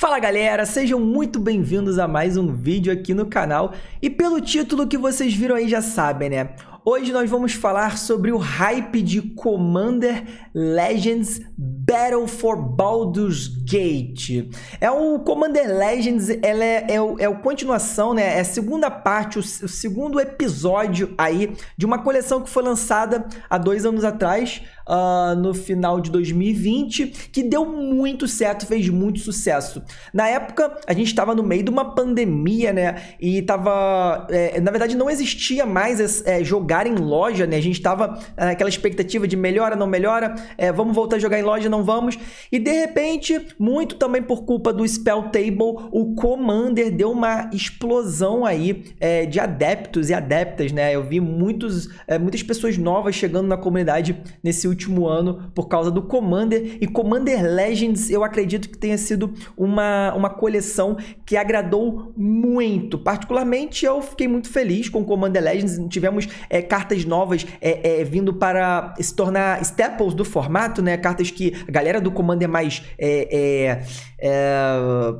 Fala galera, sejam muito bem-vindos a mais um vídeo aqui no canal e pelo título que vocês viram aí já sabem, né? Hoje nós vamos falar sobre o hype de Commander Legends Battle for Baldur's Gate. É o Commander Legends, ela é, é, é a continuação, né? É a segunda parte, o, o segundo episódio aí de uma coleção que foi lançada há dois anos atrás, Uh, no final de 2020, que deu muito certo, fez muito sucesso. Na época, a gente estava no meio de uma pandemia, né? E tava. É, na verdade, não existia mais é, jogar jogar em loja, né? A gente estava ah, naquela expectativa de melhora, não melhora, é, vamos voltar a jogar em loja, não vamos. E de repente, muito também por culpa do Spell Table, o Commander deu uma explosão aí é, de adeptos e adeptas, né? Eu vi muitos, é, muitas pessoas novas chegando na comunidade nesse último ano por causa do Commander. E Commander Legends, eu acredito que tenha sido uma, uma coleção que agradou muito. Particularmente, eu fiquei muito feliz com Commander Legends. Tivemos é, é, cartas novas é, é, vindo para se tornar staples do formato, né? Cartas que a galera do Commander é mais, é, é,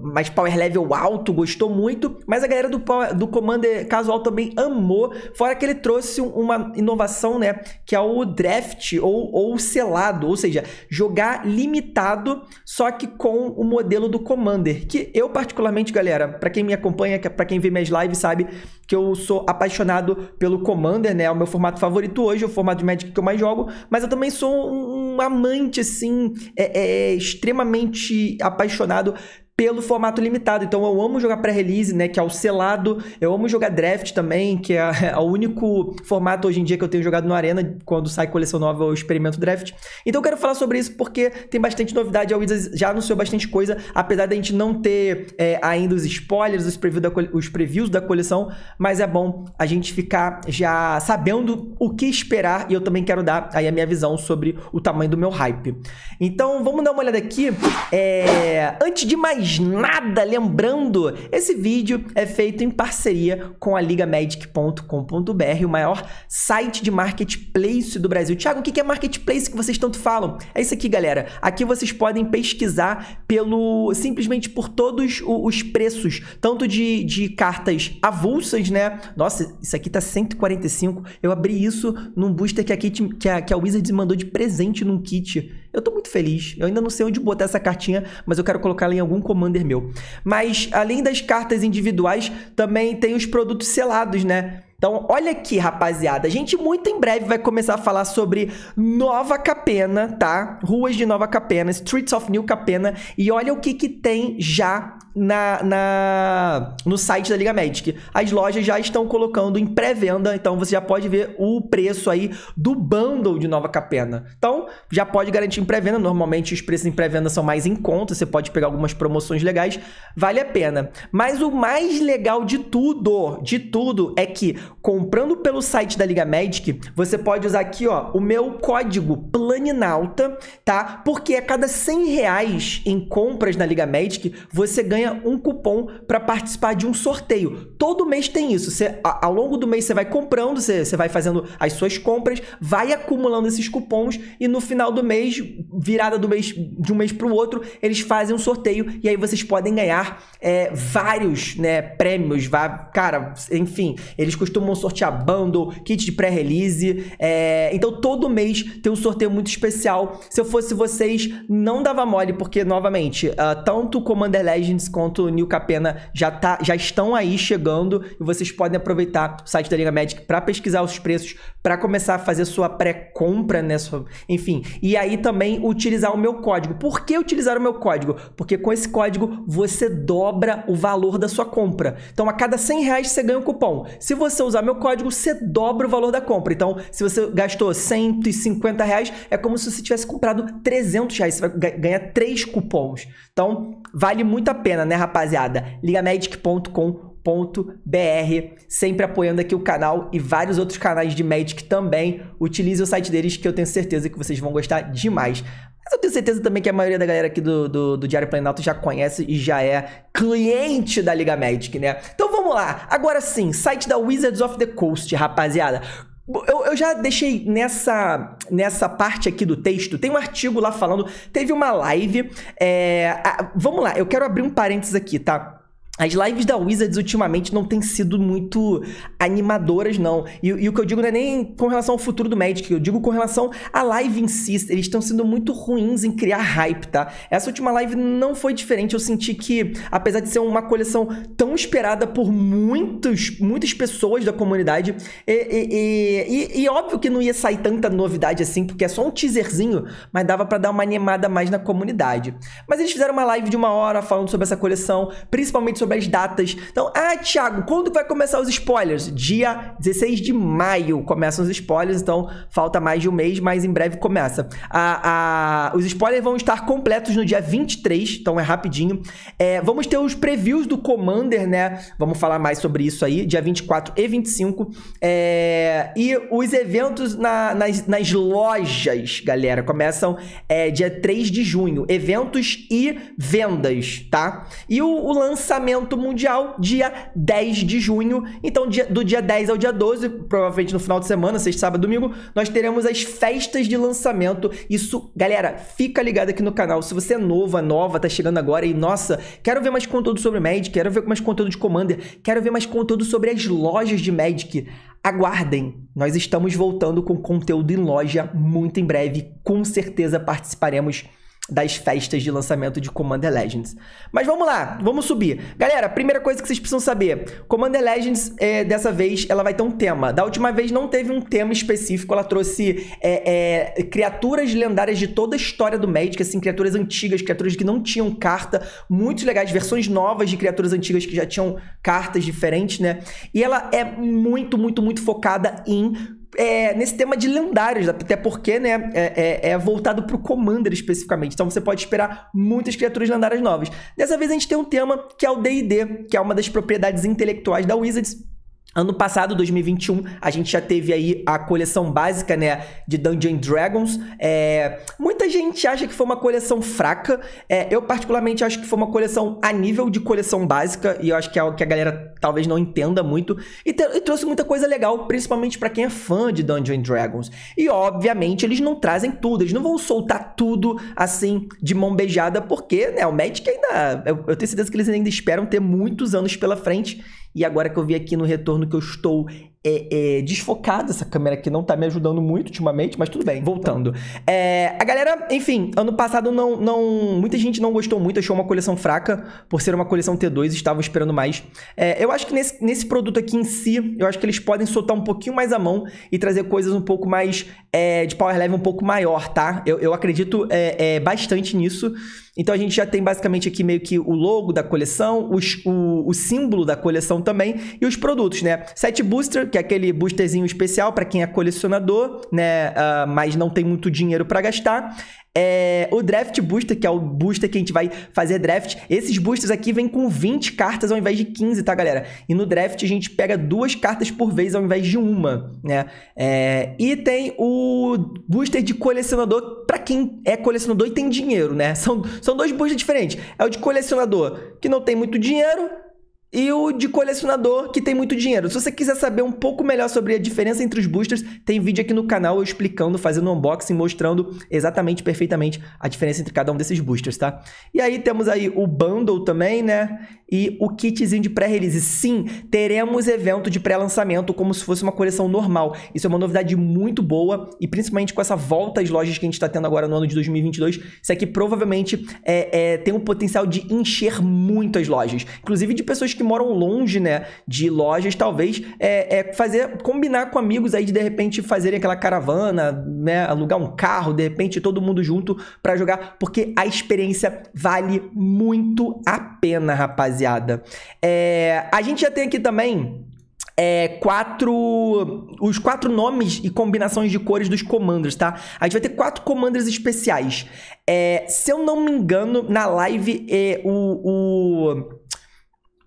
mais power level alto gostou muito, mas a galera do, do Commander casual também amou, fora que ele trouxe uma inovação, né? Que é o draft ou, ou selado, ou seja, jogar limitado, só que com o modelo do Commander, que eu particularmente, galera, para quem me acompanha, para quem vê minhas lives, sabe que eu sou apaixonado pelo Commander, né? é o meu formato favorito hoje, é o formato de Magic que eu mais jogo, mas eu também sou um, um amante, assim, é, é, extremamente apaixonado pelo formato limitado. Então eu amo jogar pré-release, né, que é o selado. Eu amo jogar draft também, que é, é, o único formato hoje em dia que eu tenho jogado no Arena. Quando sai coleção nova, eu experimento draft. Então eu quero falar sobre isso porque tem bastante novidade. A Wizards já anunciou bastante coisa, apesar da gente não ter é, ainda os spoilers, os, preview da, os previews da coleção. Mas é bom a gente ficar já sabendo o que esperar e eu também quero dar aí a minha visão sobre o tamanho do meu hype. Então vamos dar uma olhada aqui. É, antes de mais mais nada. Lembrando, esse vídeo é feito em parceria com a ligamagic.com.br, o maior site de marketplace do Brasil. Tiago, o que é marketplace que vocês tanto falam? É isso aqui, galera. Aqui vocês podem pesquisar pelo simplesmente por todos os preços, tanto de, de cartas avulsas, né? Nossa, isso aqui tá 145. Eu abri isso num booster que a, Kit, que a, que a Wizards mandou de presente num kit. Eu tô muito feliz. Eu ainda não sei onde botar essa cartinha, mas eu quero colocar ela em algum commander meu. Mas além das cartas individuais, também tem os produtos selados, né? Então, olha aqui, rapaziada. A gente muito em breve vai começar a falar sobre Nova Capena, tá? Ruas de Nova Capena, Streets of New Capena. E olha o que que tem já na, na, no site da Liga Magic. As lojas já estão colocando em pré-venda, então você já pode ver o preço aí do bundle de Nova Capena. Então, já pode garantir em pré-venda. Normalmente os preços em pré-venda são mais em conta, você pode pegar algumas promoções legais, vale a pena. Mas o mais legal de tudo, de tudo, é que comprando pelo site da Liga Magic, você pode usar aqui, ó, o meu código Planinalta, tá? Porque a cada 100 reais em compras na Liga Magic, você ganha um cupom para participar de um sorteio. Todo mês tem isso. Você, ao longo do mês você vai comprando, você, você vai fazendo as suas compras, vai acumulando esses cupons e no final do mês, virada do mês de um mês para o outro, eles fazem um sorteio e aí vocês podem ganhar é, vários né, prêmios. Cara, enfim, eles costumam sortear bundle, kit de pré-release. É, então todo mês tem um sorteio muito especial. Se eu fosse vocês, não dava mole, porque novamente, uh, tanto Commander Legends quanto o Capena já, tá, já estão aí chegando e vocês podem aproveitar o site da Liga Magic para pesquisar os preços, para começar a fazer sua pré-compra, né? Enfim. E aí também utilizar o meu código. Por que utilizar o meu código? Porque com esse código você dobra o valor da sua compra. Então a cada 100 reais você ganha um cupom. Se você usar meu código, você dobra o valor da compra. Então se você gastou 150 reais, é como se você tivesse comprado 300 reais. Você vai ganhar três cupons. Então vale muito a pena, né, rapaziada? ligaMagic.com br sempre apoiando aqui o canal e vários outros canais de Magic também. Utilize o site deles que eu tenho certeza que vocês vão gostar demais. Mas eu tenho certeza também que a maioria da galera aqui do, do, do Diário Planalto já conhece e já é cliente da Liga Magic, né? Então vamos lá. Agora sim, site da Wizards of the Coast, rapaziada. Eu, eu, já deixei nessa, nessa parte aqui do texto, tem um artigo lá falando, teve uma live. É, a, vamos lá, eu quero abrir um parênteses aqui, tá? As lives da Wizards ultimamente não têm sido muito animadoras, não. E, e, o que eu digo não é nem com relação ao futuro do Magic, eu digo com relação à live em si. Eles estão sendo muito ruins em criar hype, tá? Essa última live não foi diferente. Eu senti que, apesar de ser uma coleção tão esperada por muitos, muitas pessoas da comunidade, e, e, e óbvio que não ia sair tanta novidade assim, porque é só um teaserzinho, mas dava para dar uma animada mais na comunidade. Mas eles fizeram uma live de uma hora falando sobre essa coleção, principalmente sobre sobre as datas. Então, ah, Thiago, quando vai começar os spoilers? Dia 16 de maio começam os spoilers, então falta mais de um mês, mas em breve começa. Ah, ah, os spoilers vão estar completos no dia 23, então é rapidinho. É, vamos ter os previews do Commander, né? Vamos falar mais sobre isso aí, dia 24 e 25. É, e os eventos na, nas, nas lojas, galera, começam é, dia 3 de junho. Eventos e vendas, tá? E o, o lançamento lançamento mundial dia 10 de junho. Então, dia, do dia 10 ao dia 12, provavelmente no final de semana, sexta, sábado, domingo, nós teremos as festas de lançamento. Isso, galera, fica ligado aqui no canal. Se você é nova, é nova, tá chegando agora e, nossa, quero ver mais conteúdo sobre Magic, quero ver mais conteúdo de Commander, quero ver mais conteúdo sobre as lojas de Magic. Aguardem, nós estamos voltando com conteúdo em loja muito em breve. Com certeza participaremos das festas de lançamento de Commander Legends. Mas vamos lá, vamos subir. Galera, primeira coisa que vocês precisam saber: Commander Legends, é, dessa vez, ela vai ter um tema. Da última vez não teve um tema específico, ela trouxe é, é, criaturas lendárias de toda a história do Magic, assim, criaturas antigas, criaturas que não tinham carta, muito legais, versões novas de criaturas antigas que já tinham cartas diferentes, né? E ela é muito, muito, muito focada em é, nesse tema de lendários, até porque né, é, é, é voltado para o Commander especificamente. Então você pode esperar muitas criaturas lendárias novas. Dessa vez a gente tem um tema que é o DD, que é uma das propriedades intelectuais da Wizards, Ano passado, 2021, a gente já teve aí a coleção básica, né, de Dungeon Dragons. É, muita gente acha que foi uma coleção fraca. É, eu particularmente acho que foi uma coleção a nível de coleção básica e eu acho que é algo que a galera talvez não entenda muito. E, te, e trouxe muita coisa legal, principalmente para quem é fã de Dungeon Dragons. E obviamente eles não trazem tudo, eles não vão soltar tudo assim de mão beijada, porque, né, o Magic ainda, eu, eu tenho certeza que eles ainda esperam ter muitos anos pela frente. E agora que eu vi aqui no retorno que eu estou é, é, desfocada essa câmera que não tá me ajudando muito ultimamente, mas tudo bem. Voltando. É, a galera, enfim, ano passado não, não. Muita gente não gostou muito, achou uma coleção fraca por ser uma coleção T2, estavam esperando mais. É, eu acho que nesse, nesse produto aqui em si, eu acho que eles podem soltar um pouquinho mais a mão e trazer coisas um pouco mais é, de power level um pouco maior, tá? Eu, eu acredito é, é, bastante nisso. Então a gente já tem basicamente aqui meio que o logo da coleção, os, o, o símbolo da coleção também e os produtos, né? Set Booster, que é aquele boosterzinho especial para quem é colecionador, né? Uh, mas não tem muito dinheiro para gastar. É, o Draft Booster, que é o booster que a gente vai fazer draft. Esses boosters aqui vêm com 20 cartas ao invés de 15, tá, galera? E no draft a gente pega duas cartas por vez ao invés de uma, né? É, e tem o booster de colecionador para quem é colecionador e tem dinheiro, né? São, são dois boosters diferentes. É o de colecionador, que não tem muito dinheiro, e o de colecionador que tem muito dinheiro. Se você quiser saber um pouco melhor sobre a diferença entre os boosters, tem vídeo aqui no canal eu explicando, fazendo um unboxing, mostrando exatamente, perfeitamente a diferença entre cada um desses boosters, tá? E aí temos aí o bundle também, né? E o kitzinho de pré-release. Sim, teremos evento de pré-lançamento como se fosse uma coleção normal. Isso é uma novidade muito boa e principalmente com essa volta às lojas que a gente está tendo agora no ano de 2022, isso aqui provavelmente é, é, tem o potencial de encher muito as lojas. Inclusive de pessoas que que moram longe, né, de lojas, talvez é, é, fazer combinar com amigos aí de de repente fazerem aquela caravana, né, alugar um carro, de repente todo mundo junto para jogar, porque a experiência vale muito a pena, rapaziada. É, a gente já tem aqui também é, quatro. Os quatro nomes e combinações de cores dos comandos tá? A gente vai ter quatro comandos especiais. É, se eu não me engano, na live é, o, o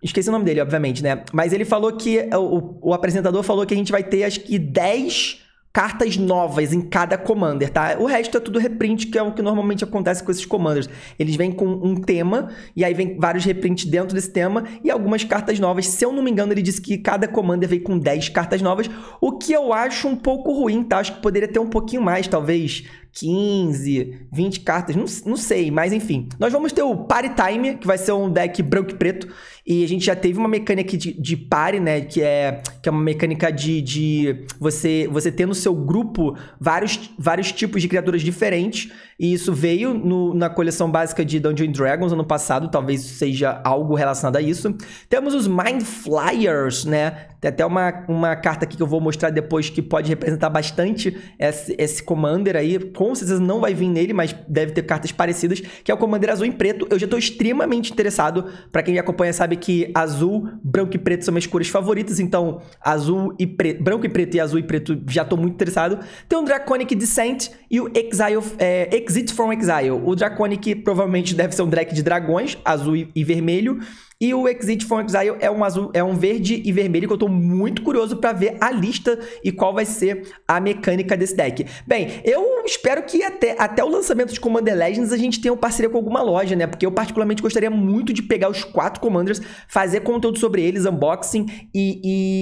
Esqueci o nome dele, obviamente, né? Mas ele falou que. É, o, o apresentador falou que a gente vai ter, acho que, 10 cartas novas em cada commander, tá? O resto é tudo reprint, que é o que normalmente acontece com esses commanders. Eles vêm com um tema e aí vem vários reprints dentro desse tema e algumas cartas novas. Se eu não me engano, ele disse que cada commander vem com 10 cartas novas, o que eu acho um pouco ruim, tá? Acho que poderia ter um pouquinho mais, talvez 15, 20 cartas, não, não sei, mas enfim. Nós vamos ter o Party Time, que vai ser um deck branco e preto, e a gente já teve uma mecânica de, de pare, né? Que é, que é uma mecânica de, de você, você ter no seu grupo vários, vários tipos de criaturas diferentes. E isso veio no, na coleção básica de Dungeons Dragons ano passado, talvez seja algo relacionado a isso. Temos os Mind Flyers, né? Tem até uma, uma carta aqui que eu vou mostrar depois que pode representar bastante esse, esse Commander aí. Com certeza não vai vir nele, mas deve ter cartas parecidas, que é o Commander azul e preto. Eu já estou extremamente interessado, para quem me acompanha sabe sabe que azul, branco e preto são minhas cores favoritas, então azul e preto, branco e preto e azul e preto já tô muito interessado. Tem o Draconic Descent e o Exile, é, Exit from Exile. O Draconic provavelmente deve ser um deck de dragões, azul e, e vermelho. E o Exit from Exile é um azul, é um verde e vermelho que eu tô muito curioso para ver a lista e qual vai ser a mecânica desse deck. Bem, eu espero que até, até o lançamento de Commander Legends a gente tenha uma parceria com alguma loja, né? Porque eu particularmente gostaria muito de pegar os quatro Commanders, fazer conteúdo sobre eles, unboxing e,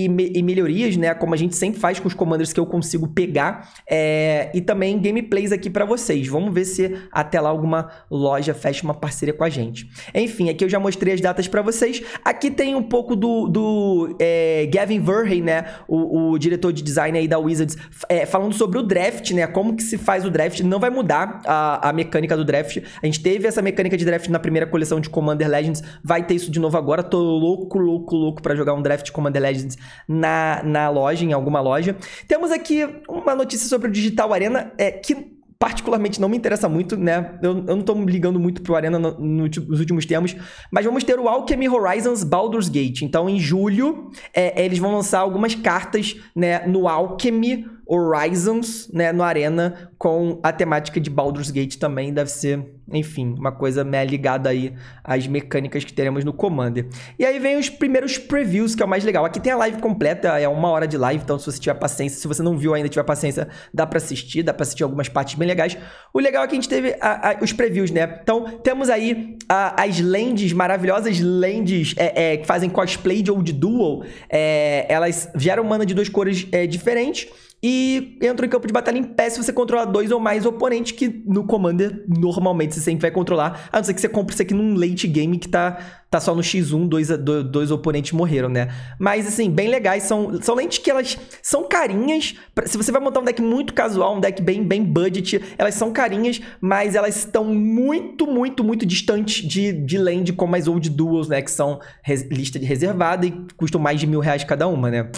e, e melhorias, né? Como a gente sempre faz com os Commanders que eu consigo pegar. É, e também gameplays aqui para vocês. Vamos ver se até lá alguma loja fecha uma parceria com a gente. Enfim, aqui eu já mostrei as datas para para vocês. Aqui tem um pouco do, do é, Gavin Verhey, né? O, o, diretor de design aí da Wizards, é, falando sobre o draft, né? Como que se faz o draft. Não vai mudar a, a mecânica do draft. A gente teve essa mecânica de draft na primeira coleção de Commander Legends. Vai ter isso de novo agora. Tô louco, louco, louco para jogar um draft de Commander Legends na, na loja, em alguma loja. Temos aqui uma notícia sobre o Digital Arena, é, que particularmente não me interessa muito, né? Eu, eu não tô ligando muito pro Arena no, no, nos últimos tempos. Mas vamos ter o Alchemy Horizons Baldur's Gate. Então, em julho, é, eles vão lançar algumas cartas, né? No Alchemy Horizons, né, no Arena, com a temática de Baldur's Gate também, deve ser, enfim, uma coisa meio ligada aí às mecânicas que teremos no Commander. E aí vem os primeiros previews, que é o mais legal. Aqui tem a live completa, é uma hora de live, então se você tiver paciência, se você não viu ainda, tiver paciência, dá para assistir, dá para assistir algumas partes bem legais. O legal é que a gente teve a, a, os previews, né? Então, temos aí a, as lands, maravilhosas lands é, é, que fazem cosplay de Old Duel, é, elas geram mana de duas cores é, diferentes, e entra em campo de batalha em pé se você controlar dois ou mais oponentes, que no Commander normalmente você sempre vai controlar, a não ser que você compre isso aqui num late game que tá tá só no X1, dois, dois, dois, oponentes morreram, né? Mas, assim, bem legais. São, são lentes que elas são carinhas. Se você vai montar um deck muito casual, um deck bem, bem budget, elas são carinhas, mas elas estão muito, muito, muito distantes de, de land como as Old Duels, né? Que são res, lista de reservada e custam mais de mil reais cada uma, né?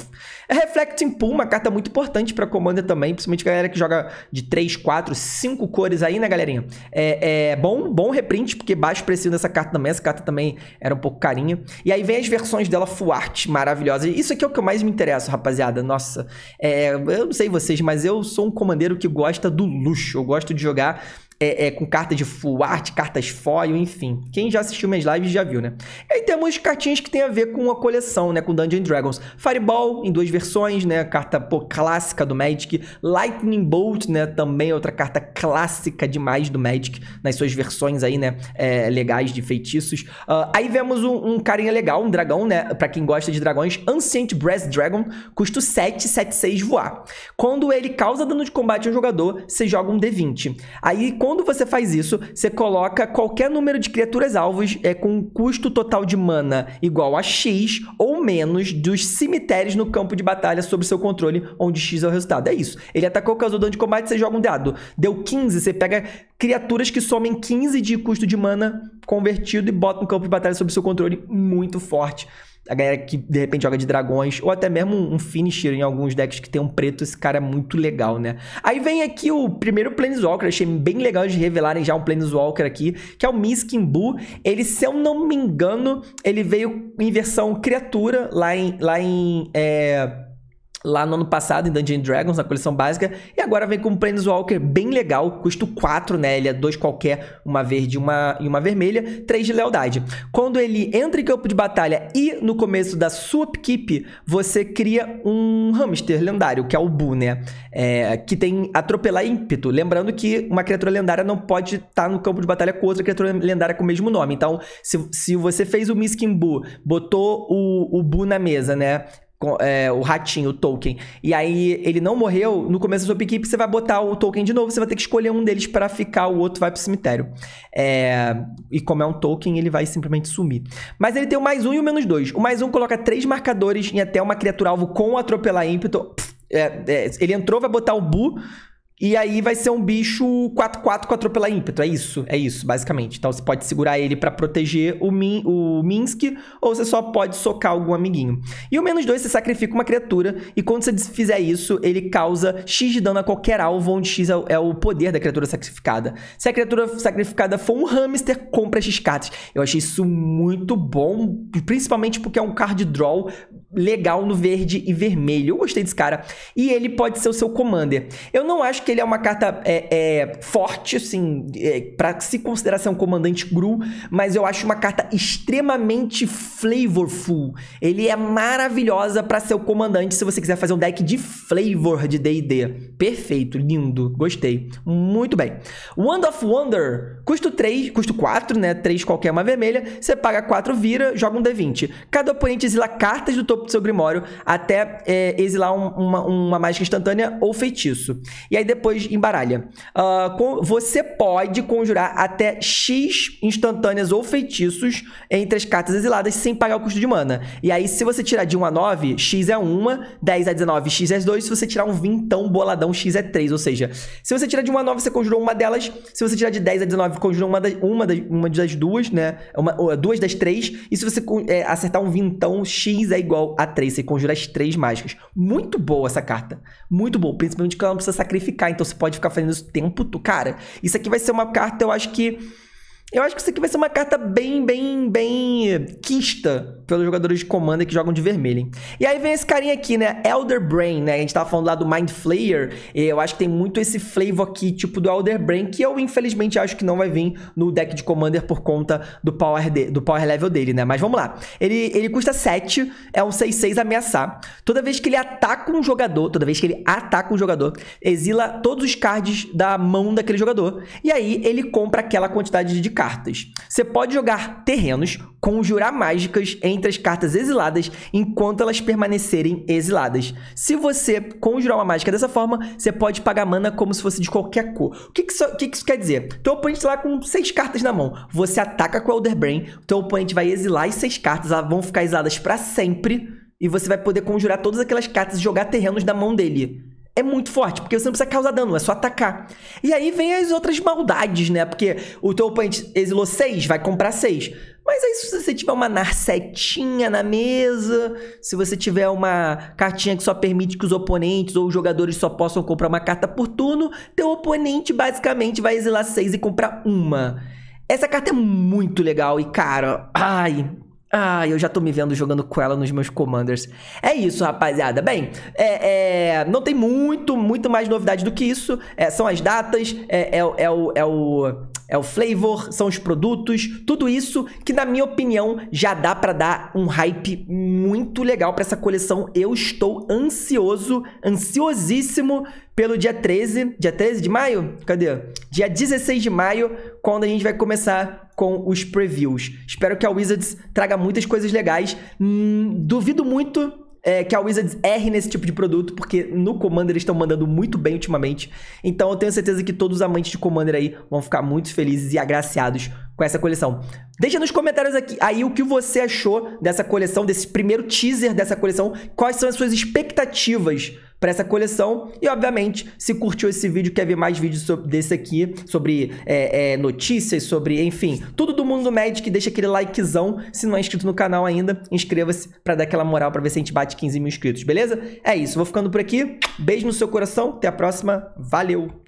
É Reflecting Pool, uma carta muito importante pra Commander também, principalmente galera que joga de 3, 4, 5 cores aí, né, galerinha? É, é bom, bom reprint, porque baixo preço dessa carta também. Essa carta também era um pouco carinha. E aí vem as versões dela full art, maravilhosa. Isso aqui é o que eu mais me interesso, rapaziada. Nossa, é, eu não sei vocês, mas eu sou um comandeiro que gosta do luxo. Eu gosto de jogar é, é, com carta de full art, cartas foil, enfim. Quem já assistiu minhas lives já viu, né? E aí temos cartinhas que tem a ver com a coleção, né? Com Dungeon Dragons. Fireball, em duas versões, né? Carta pô, clássica do Magic. Lightning Bolt, né? Também é outra carta clássica demais do Magic. Nas suas versões aí, né? É, legais de feitiços. Uh, aí vemos um, um, carinha legal, um dragão, né? Pra quem gosta de dragões. Ancient Brass Dragon. Custo 7, 7, 6 voar. Quando ele causa dano de combate ao jogador, você joga um D20. Aí quando você faz isso, você coloca qualquer número de criaturas alvos é, com um custo total de mana igual a X ou menos dos cemitérios no campo de batalha sob seu controle, onde X é o resultado. É isso. Ele atacou, causou dano de combate, você joga um dado. Deu 15, você pega criaturas que somem 15 de custo de mana convertido e bota no campo de batalha sob seu controle. Muito forte a galera que de repente joga de dragões, ou até mesmo um finisher em alguns decks que tem um preto, esse cara é muito legal, né? Aí vem aqui o primeiro Planeswalker, achei bem legal de revelarem já um Planeswalker aqui, que é o Miskin Ele, se eu não me engano, ele veio em versão criatura lá em... Lá em é lá no ano passado em Dungeons Dragons, na coleção básica, e agora vem com um Planeswalker bem legal, custo 4, né? Ele é dois qualquer, uma verde uma, e uma vermelha, 3 de lealdade. Quando ele entra em campo de batalha e no começo da sua upkeep, você cria um hamster lendário, que é o Bu, né? É, que tem atropelar ímpeto. Lembrando que uma criatura lendária não pode estar tá no campo de batalha com outra criatura lendária com o mesmo nome. Então, se, se você fez o Miskin Bu, botou o, o Bu na mesa, né? é, o ratinho, o token, e aí ele não morreu, no começo da sua equipe você vai botar o token de novo, você vai ter que escolher um deles para ficar, o outro vai pro cemitério. É, e como é um token, ele vai simplesmente sumir. Mas ele tem o mais um e o menos dois. O mais um coloca três marcadores em até uma criatura-alvo com atropelar ímpeto. Pff, é, é, ele entrou, vai botar o Bu e aí vai ser um bicho 4-4 com atropelar ímpeto. É isso, é isso, basicamente. Então você pode segurar ele para proteger o, Min, o Minsk, ou você só pode socar algum amiguinho. E o menos 2 você sacrifica uma criatura, e quando você fizer isso, ele causa X de dano a qualquer alvo, onde X é, é o poder da criatura sacrificada. Se a criatura sacrificada for um hamster, compra X cartas. Eu achei isso muito bom, principalmente porque é um card draw legal no verde e vermelho. Eu gostei desse cara. E ele pode ser o seu commander. Eu não acho que ele é uma carta é, é, forte, assim, é, para se considerar ser um comandante Gru, mas eu acho uma carta extremamente flavorful. Ele é maravilhosa para ser o comandante se você quiser fazer um deck de flavor de D&D. Perfeito, lindo, gostei. Muito bem. Wand of Wonder, Custo 3, custo 4, né? 3 qualquer uma vermelha. Você paga 4, vira, joga um D20. Cada oponente exila cartas do topo do seu grimório até é, exilar um, uma, uma mágica instantânea ou feitiço. E aí depois embaralha. Uh, com, você pode conjurar até X instantâneas ou feitiços entre as cartas exiladas sem pagar o custo de mana. E aí, se você tirar de 1 a 9, X é 1, 10 a 19, X é 2. Se você tirar um vintão boladão, X é 3. Ou seja, se você tirar de 1 a 9, você conjurou uma delas. Se você tirar de 10 a 19, conjura uma das, uma das, uma das duas, né? É uma, duas das três. E se você é, acertar um vintão, X é igual a três Você conjura as três mágicas. Muito boa essa carta. Muito boa. Principalmente que ela não precisa sacrificar. Então você pode ficar fazendo isso o tempo. Cara, isso aqui vai ser uma carta, eu acho que eu acho que isso aqui vai ser uma carta bem, bem, bem quista pelos jogadores de comando que jogam de vermelho, hein? E aí vem esse carinha aqui, né? Elder Brain, né? A gente tava falando lá do Mind Flayer. Eu acho que tem muito esse flavor aqui, tipo do Elder Brain, que eu infelizmente acho que não vai vir no deck de Commander por conta do power, de, do power level dele, né? Mas vamos lá. Ele, ele custa 7, é um 6-6 ameaçar. Toda vez que ele ataca um jogador, toda vez que ele ataca um jogador, exila todos os cards da mão daquele jogador. E aí ele compra aquela quantidade de cards cartas. Você pode jogar terrenos, conjurar mágicas entre as cartas exiladas enquanto elas permanecerem exiladas. Se você conjurar uma mágica dessa forma, você pode pagar mana como se fosse de qualquer cor. O que, que, isso, que, que isso quer dizer? Teu oponente tá lá com seis cartas na mão. Você ataca com o Elder Brain, teu oponente vai exilar as seis cartas, elas vão ficar exiladas para sempre e você vai poder conjurar todas aquelas cartas e jogar terrenos da mão dele é muito forte, porque você não precisa causar dano, é só atacar. E aí vem as outras maldades, né? Porque o teu oponente exilou 6, vai comprar 6. Mas aí se você tiver uma narcetinha na mesa, se você tiver uma cartinha que só permite que os oponentes ou os jogadores só possam comprar uma carta por turno, teu oponente basicamente vai exilar 6 e comprar uma. Essa carta é muito legal e, cara, ai, ah, eu já tô me vendo jogando com ela nos meus commanders. É isso, rapaziada. Bem, é, é, não tem muito, muito mais novidade do que isso. É, são as datas, é, é, é o, é o é o flavor, são os produtos, tudo isso que na minha opinião já dá para dar um hype muito legal para essa coleção. Eu estou ansioso, ansiosíssimo pelo dia 13, dia 13 de maio? Cadê? Dia 16 de maio, quando a gente vai começar com os previews. Espero que a Wizards traga muitas coisas legais. Hum, duvido muito é, que a Wizards erre nesse tipo de produto, porque no Commander eles estão mandando muito bem ultimamente. Então eu tenho certeza que todos os amantes de Commander aí vão ficar muito felizes e agraciados com essa coleção. Deixa nos comentários aqui aí o que você achou dessa coleção, desse primeiro teaser dessa coleção, quais são as suas expectativas para essa coleção. E, obviamente, se curtiu esse vídeo, quer ver mais vídeos sobre, desse aqui, sobre é, é, notícias, sobre, enfim, tudo do mundo do Magic, deixa aquele likezão. Se não é inscrito no canal ainda, inscreva-se para dar aquela moral para ver se a gente bate 15 mil inscritos, beleza? É isso, vou ficando por aqui. Beijo no seu coração, até a próxima, valeu!